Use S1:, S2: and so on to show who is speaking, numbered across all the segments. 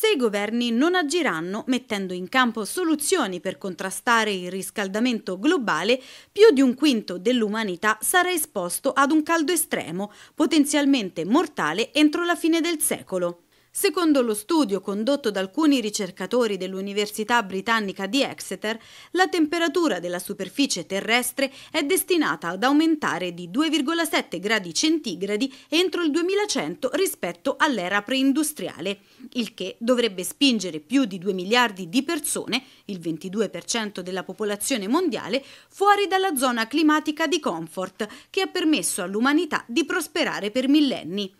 S1: se i governi non agiranno mettendo in campo soluzioni per contrastare il riscaldamento globale, più di un quinto dell'umanità sarà esposto ad un caldo estremo, potenzialmente mortale entro la fine del secolo. Secondo lo studio condotto da alcuni ricercatori dell'Università Britannica di Exeter, la temperatura della superficie terrestre è destinata ad aumentare di 2,7 gradi centigradi entro il 2100 rispetto all'era preindustriale, il che dovrebbe spingere più di 2 miliardi di persone, il 22% della popolazione mondiale, fuori dalla zona climatica di comfort che ha permesso all'umanità di prosperare per millenni.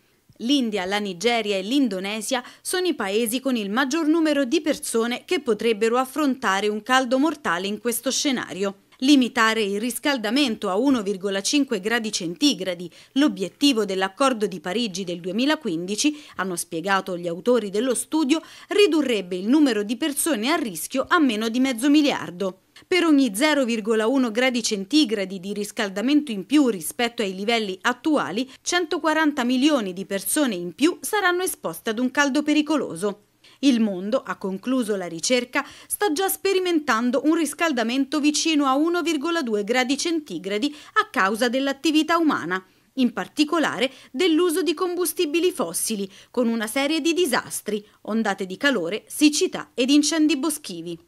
S1: L'India, la Nigeria e l'Indonesia sono i paesi con il maggior numero di persone che potrebbero affrontare un caldo mortale in questo scenario limitare il riscaldamento a 1,5 gradi centigradi, l'obiettivo dell'accordo di Parigi del 2015, hanno spiegato gli autori dello studio, ridurrebbe il numero di persone a rischio a meno di mezzo miliardo. Per ogni 0,1 gradi centigradi di riscaldamento in più rispetto ai livelli attuali, 140 milioni di persone in più saranno esposte ad un caldo pericoloso. Il mondo, ha concluso la ricerca, sta già sperimentando un riscaldamento vicino a 1,2 gradi centigradi a causa dell'attività umana, in particolare dell'uso di combustibili fossili, con una serie di disastri, ondate di calore, siccità ed incendi boschivi.